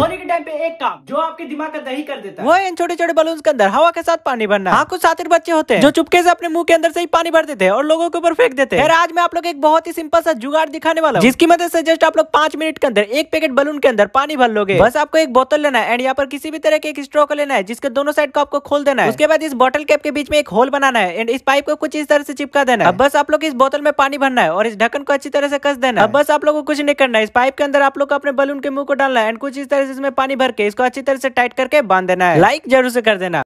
होली के टाइम पे एक काम जो आपके दिमाग का दही कर देता है वो इन छोटे छोटे बलून के अंदर हवा के साथ पानी भरना हाँ कुछ सातिर बच्चे होते हैं जो चुपके से अपने मुंह के अंदर से ही पानी भर देते हैं और लोगों के ऊपर फेंक देते हैं आज मैं आप लोग एक बहुत ही सिंपल सा जुगाड़ दिखाने वाला हूँ जिसकी मदद से जस्ट आप लोग पांच मिनट के अंदर एक पैकेट बलून के अंदर पानी भर लोगे बस आपको एक बोतल लेना है एंड यहाँ पर किसी भी तरह के एक स्ट्रॉ को लेना है जिसके दोनों साइड को आपको खोल देना है उसके बाद इस बोटल कैप के बीच में एक होल बनाना है एंड इस पाइप को कुछ इस तरह से चिपका देना है बस आप लोग इस बोतल में पानी भरना है और इस ढक्कन को अच्छी तरह से कस देना है बस आप लोग को कुछ नहीं करना है इस पाइप के अंदर आप लोग अपने बलून के मुंह को डालना है एंड कुछ इस तरह इसमें पानी भर के इसको अच्छी तरह से टाइट करके बांध देना है लाइक जरूर से कर देना